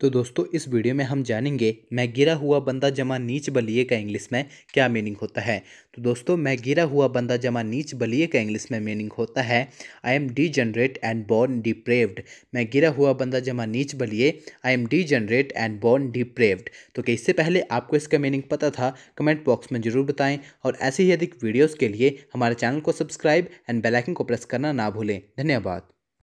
तो दोस्तों इस वीडियो में हम जानेंगे मैं गिरा हुआ बंदा जमा नीच बलिए का इंग्लिश में क्या मीनिंग होता है तो दोस्तों मैं गिरा हुआ बंदा जमा नीच बलिए का इंग्लिश में मीनिंग होता है I am degenerate and born deprived मैं गिरा हुआ बंदा जमा नीच बलिए I am degenerate and born deprived तो क्या इससे पहले आपको इसका मीनिंग पता था कमेंट बॉक्स में जरूर बताएं और ऐसे ही अधिक वीडियोज़ के लिए हमारे चैनल को सब्सक्राइब एंड बेलाइकन को प्रेस करना ना भूलें धन्यवाद